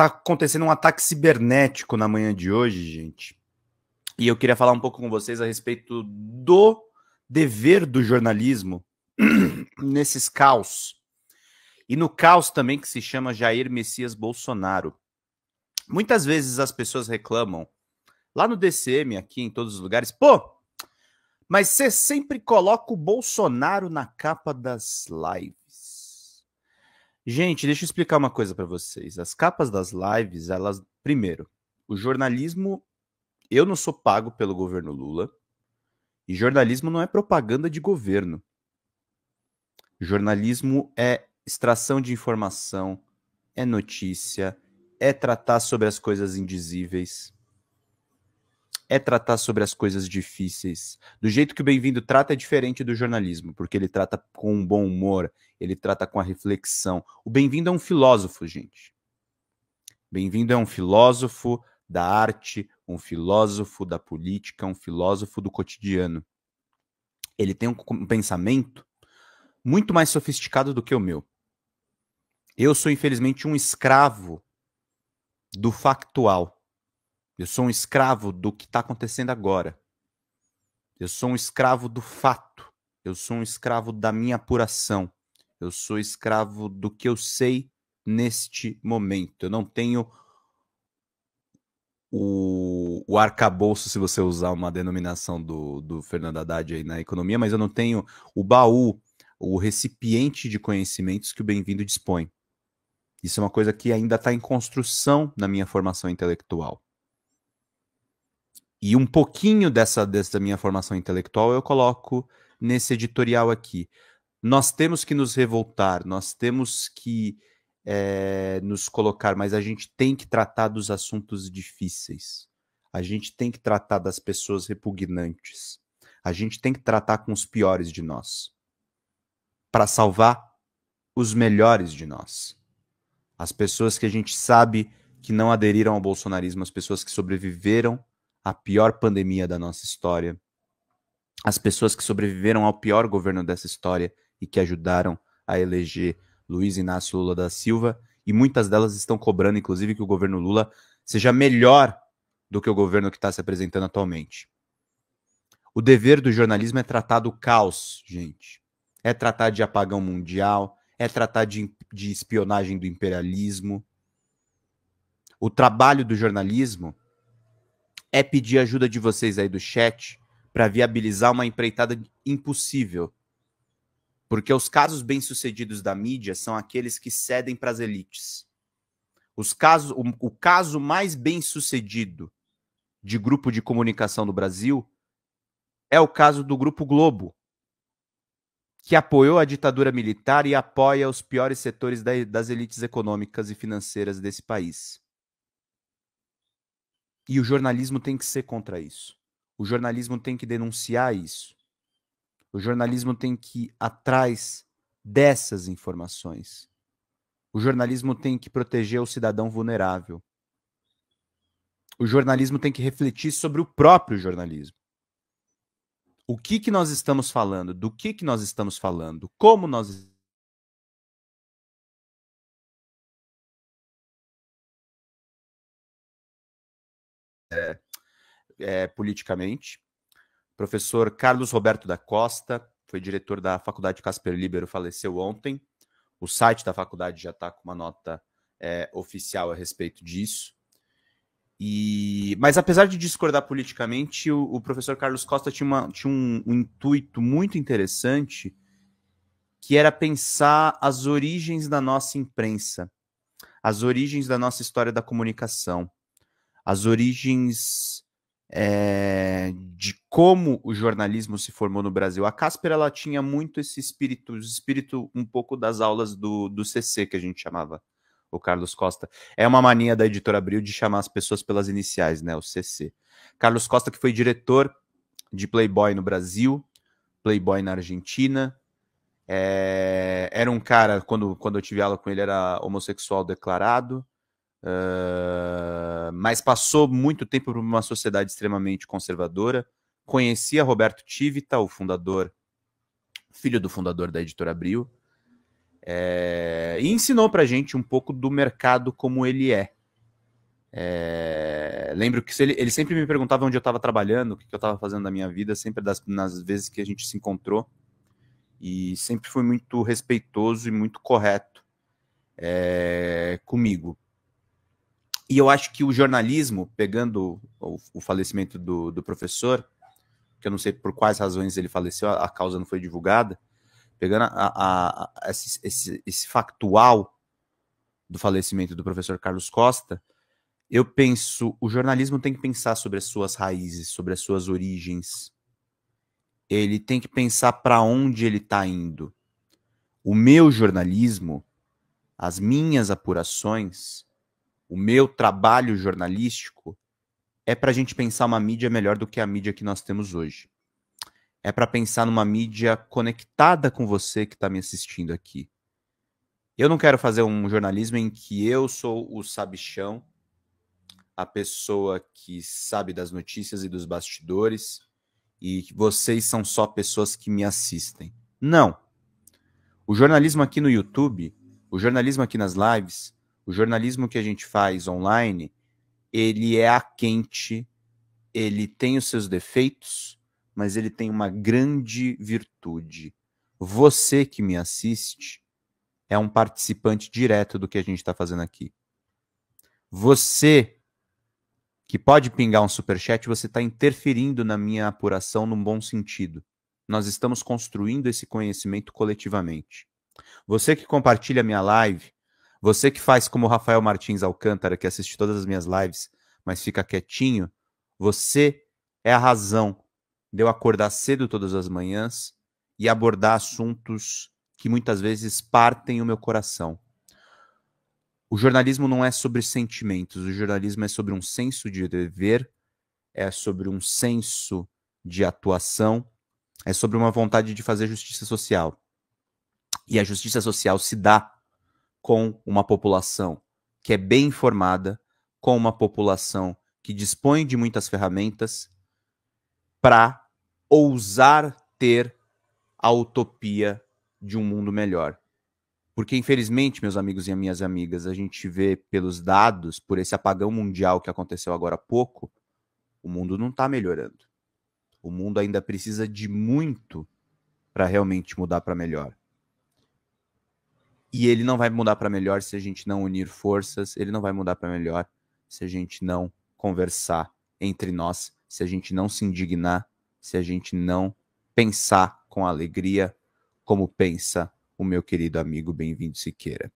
tá acontecendo um ataque cibernético na manhã de hoje, gente. E eu queria falar um pouco com vocês a respeito do dever do jornalismo nesses caos. E no caos também que se chama Jair Messias Bolsonaro. Muitas vezes as pessoas reclamam, lá no DCM, aqui em todos os lugares, pô, mas você sempre coloca o Bolsonaro na capa das lives. Gente, deixa eu explicar uma coisa para vocês. As capas das lives, elas. Primeiro, o jornalismo. Eu não sou pago pelo governo Lula. E jornalismo não é propaganda de governo. Jornalismo é extração de informação, é notícia, é tratar sobre as coisas indizíveis é tratar sobre as coisas difíceis. Do jeito que o Bem-vindo trata é diferente do jornalismo, porque ele trata com um bom humor, ele trata com a reflexão. O Bem-vindo é um filósofo, gente. Bem-vindo é um filósofo da arte, um filósofo da política, um filósofo do cotidiano. Ele tem um pensamento muito mais sofisticado do que o meu. Eu sou, infelizmente, um escravo do factual. Eu sou um escravo do que está acontecendo agora. Eu sou um escravo do fato. Eu sou um escravo da minha apuração. Eu sou escravo do que eu sei neste momento. Eu não tenho o, o arcabouço, se você usar uma denominação do, do Fernando Haddad aí na economia, mas eu não tenho o baú, o recipiente de conhecimentos que o Bem-vindo dispõe. Isso é uma coisa que ainda está em construção na minha formação intelectual. E um pouquinho dessa, dessa minha formação intelectual eu coloco nesse editorial aqui. Nós temos que nos revoltar, nós temos que é, nos colocar, mas a gente tem que tratar dos assuntos difíceis. A gente tem que tratar das pessoas repugnantes. A gente tem que tratar com os piores de nós para salvar os melhores de nós. As pessoas que a gente sabe que não aderiram ao bolsonarismo, as pessoas que sobreviveram a pior pandemia da nossa história, as pessoas que sobreviveram ao pior governo dessa história e que ajudaram a eleger Luiz Inácio Lula da Silva, e muitas delas estão cobrando, inclusive, que o governo Lula seja melhor do que o governo que está se apresentando atualmente. O dever do jornalismo é tratar do caos, gente. É tratar de apagão mundial, é tratar de, de espionagem do imperialismo. O trabalho do jornalismo é pedir ajuda de vocês aí do chat para viabilizar uma empreitada impossível. Porque os casos bem-sucedidos da mídia são aqueles que cedem para as elites. Os casos, o, o caso mais bem-sucedido de grupo de comunicação no Brasil é o caso do Grupo Globo, que apoiou a ditadura militar e apoia os piores setores da, das elites econômicas e financeiras desse país. E o jornalismo tem que ser contra isso. O jornalismo tem que denunciar isso. O jornalismo tem que ir atrás dessas informações. O jornalismo tem que proteger o cidadão vulnerável. O jornalismo tem que refletir sobre o próprio jornalismo. O que, que nós estamos falando? Do que, que nós estamos falando? Como nós É, é, politicamente. Professor Carlos Roberto da Costa, foi diretor da Faculdade Casper Libero, faleceu ontem. O site da faculdade já está com uma nota é, oficial a respeito disso. E, mas apesar de discordar politicamente, o, o professor Carlos Costa tinha, uma, tinha um, um, intuito muito interessante, que era pensar as origens da nossa imprensa, as origens da nossa história da comunicação as origens é, de como o jornalismo se formou no Brasil. A Casper ela tinha muito esse espírito, espírito um pouco das aulas do, do CC que a gente chamava o Carlos Costa. É uma mania da editora Abril de chamar as pessoas pelas iniciais, né? O CC. Carlos Costa, que foi diretor de Playboy no Brasil, Playboy na Argentina. É, era um cara, quando, quando eu tive aula com ele, era homossexual declarado. Uh, mas passou muito tempo por uma sociedade extremamente conservadora. Conhecia Roberto Tivita, o fundador, filho do fundador da editora Abril, é, e ensinou para gente um pouco do mercado como ele é. é lembro que ele, ele, sempre me perguntava onde eu estava trabalhando, o que, eu estava fazendo na minha vida, sempre das, nas vezes que a gente se encontrou, e sempre foi muito respeitoso e muito correto é, comigo e eu acho que o jornalismo, pegando o, o falecimento do, do, professor, que eu não sei por quais razões ele faleceu, a, a causa não foi divulgada, pegando a, a, a esse, esse, esse factual do falecimento do professor Carlos Costa, eu penso, o jornalismo tem que pensar sobre as suas raízes, sobre as suas origens. Ele tem que pensar para onde ele está indo. O meu jornalismo, as minhas apurações, o meu trabalho jornalístico é para a gente pensar uma mídia melhor do que a mídia que nós temos hoje. É para pensar numa mídia conectada com você que está me assistindo aqui. Eu não quero fazer um jornalismo em que eu sou o sabichão, a pessoa que sabe das notícias e dos bastidores, e vocês são só pessoas que me assistem. Não. O jornalismo aqui no YouTube, o jornalismo aqui nas lives, o jornalismo que a gente faz online, ele é a quente, ele tem os seus defeitos, mas ele tem uma grande virtude. Você que me assiste é um participante direto do que a gente está fazendo aqui. Você que pode pingar um superchat, você está interferindo na minha apuração num bom sentido. Nós estamos construindo esse conhecimento coletivamente. Você que compartilha minha live, você que faz como o Rafael Martins Alcântara, que assiste todas as minhas lives, mas fica quietinho, você é a razão de eu acordar cedo todas as manhãs e abordar assuntos que muitas vezes partem o meu coração. O jornalismo não é sobre sentimentos, o jornalismo é sobre um senso de dever, é sobre um senso de atuação, é sobre uma vontade de fazer justiça social. E a justiça social se dá com uma população que é bem informada, com uma população que dispõe de muitas ferramentas para ousar ter a utopia de um mundo melhor. Porque, infelizmente, meus amigos e minhas amigas, a gente vê pelos dados, por esse apagão mundial que aconteceu agora há pouco, o mundo não está melhorando. O mundo ainda precisa de muito para realmente mudar para melhor. E ele não vai mudar para melhor se a gente não unir forças, ele não vai mudar para melhor se a gente não conversar entre nós, se a gente não se indignar, se a gente não pensar com alegria como pensa o meu querido amigo Bem-vindo Siqueira.